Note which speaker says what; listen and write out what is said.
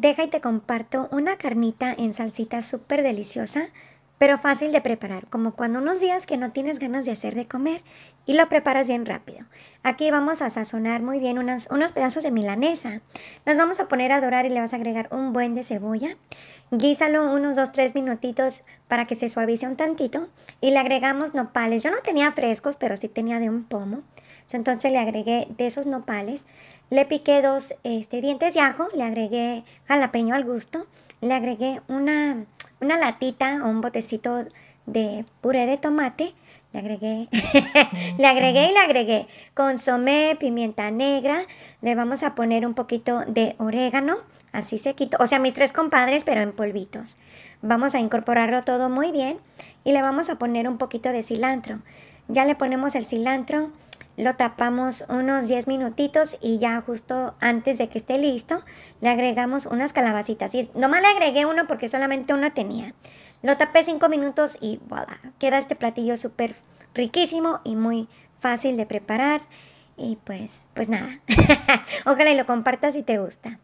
Speaker 1: deja y te comparto una carnita en salsita súper deliciosa, pero fácil de preparar, como cuando unos días que no tienes ganas de hacer de comer y lo preparas bien rápido. Aquí vamos a sazonar muy bien unos pedazos de milanesa. Los vamos a poner a dorar y le vas a agregar un buen de cebolla. Guísalo unos 2, 3 minutitos para que se suavice un tantito y le agregamos nopales. Yo no tenía frescos, pero sí tenía de un pomo. Entonces le agregué de esos nopales, le piqué dos este, dientes de ajo, le agregué jalapeño al gusto, le agregué una, una latita o un botecito de puré de tomate. Le agregué, le agregué y le agregué consomé, pimienta negra. Le vamos a poner un poquito de orégano, así se quito O sea, mis tres compadres, pero en polvitos. Vamos a incorporarlo todo muy bien y le vamos a poner un poquito de cilantro. Ya le ponemos el cilantro, lo tapamos unos 10 minutitos y ya justo antes de que esté listo le agregamos unas calabacitas. nomás le agregué uno porque solamente una tenía. Lo tapé 5 minutos y queda este platillo súper riquísimo y muy fácil de preparar. Y pues, pues nada, ojalá y lo compartas si te gusta.